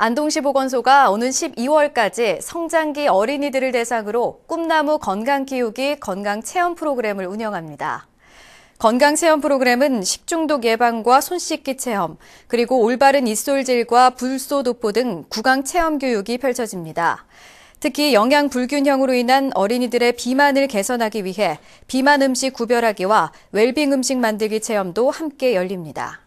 안동시 보건소가 오는 12월까지 성장기 어린이들을 대상으로 꿈나무 건강 키우기 건강 체험 프로그램을 운영합니다. 건강 체험 프로그램은 식중독 예방과 손 씻기 체험, 그리고 올바른 입솔질과 불소 도포 등 구강 체험 교육이 펼쳐집니다. 특히 영양 불균형으로 인한 어린이들의 비만을 개선하기 위해 비만 음식 구별하기와 웰빙 음식 만들기 체험도 함께 열립니다.